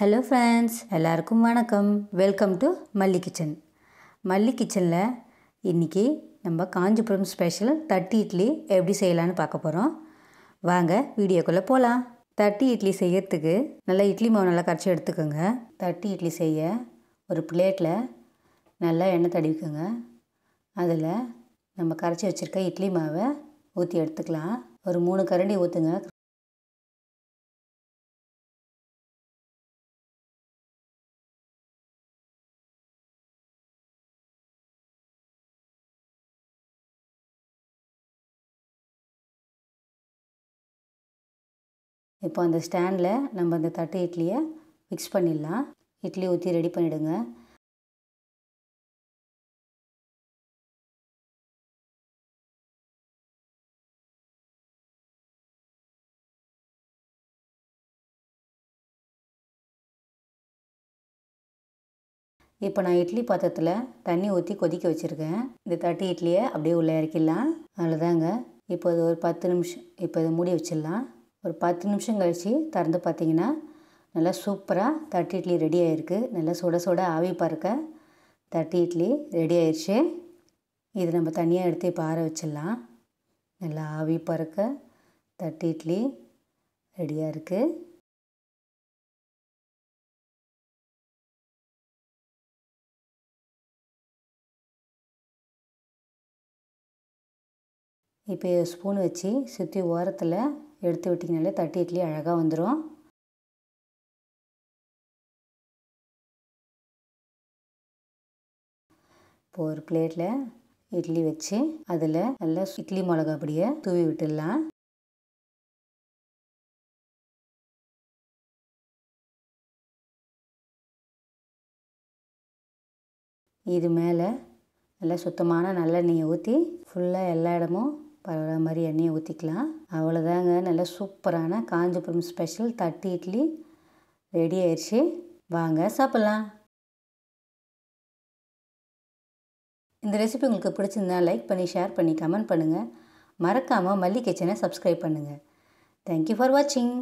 hello friends எல்லாருக்கும் வணக்கம் welcome to மல்லி கிச்சன் மல்லி கிச்சனில் இன்றைக்கி நம்ம காஞ்சிபுரம் ஸ்பெஷல் தட்டி இட்லி எப்படி செய்யலான்னு பார்க்க போகிறோம் வாங்க வீடியோக்குள்ளே போகலாம் தட்டி இட்லி செய்யறதுக்கு நல்லா இட்லி மாவு நல்லா கரைச்சி எடுத்துக்கோங்க தட்டி இட்லி செய்ய ஒரு பிளேட்டில் நல்லா எண்ணெய் தடவிக்கோங்க அதில் நம்ம கரைச்சி வச்சுருக்க இட்லி மாவை ஊற்றி எடுத்துக்கலாம் ஒரு மூணு கரண்டி ஊற்றுங்க இப்போ அந்த ஸ்டாண்டில் நம்ம அந்த தட்டு இட்லியை மிக்ஸ் பண்ணிடலாம் இட்லி ஊற்றி ரெடி பண்ணிவிடுங்க இப்போ நான் இட்லி பாத்திரத்தில் தண்ணி ஊற்றி கொதிக்க வச்சுருக்கேன் இந்த தட்டு இட்லியை அப்படியே உள்ளே இறக்கிடலாம் அவ்வளோதாங்க இப்போ இது ஒரு பத்து நிமிஷம் இப்போ இதை மூடி வச்சிடலாம் ஒரு பத்து நிமிஷம் கழித்து திறந்து பார்த்திங்கன்னா நல்லா சூப்பராக தட்டி இட்லி ரெடி ஆகிருக்கு நல்லா சுட சுட ஆவி பறக்க தட்டி இட்லி ரெடி ஆயிடுச்சு இது நம்ம தனியாக எடுத்து இப்போ ஆற வச்சிடலாம் நல்லா ஆவி பறக்க தட்டி இட்லி ரெடியாக இருக்குது இப்போ ஸ்பூன் வச்சு சுற்றி ஓரத்தில் எடுத்து விட்டிங்கனாலே தட்டி இட்லி அழகாக வந்துடும் இப்போ ஒரு பிளேட்டில் இட்லி வச்சு அதில் நல்லா இட்லி மிளகா அப்படியே தூவி விட்டுடலாம் இது மேலே நல்லா சுத்தமான நல்லெண்ணெயை ஊற்றி ஃபுல்லாக எல்லா இடமும் பரவாயில்ல மாதிரி எண்ணெயை ஊற்றிக்கலாம் அவ்வளோதாங்க நல்லா சூப்பரான காஞ்சிபுரம் ஸ்பெஷல் தட்டு இட்லி ரெடி ஆயிடுச்சு வாங்க சாப்பிட்லாம் இந்த ரெசிபி உங்களுக்கு பிடிச்சிருந்தா லைக் பண்ணி ஷேர் பண்ணி கமெண்ட் பண்ணுங்கள் மறக்காமல் மல்லி கிச்சனை சப்ஸ்கிரைப் பண்ணுங்கள் தேங்க்யூ ஃபார் வாட்சிங்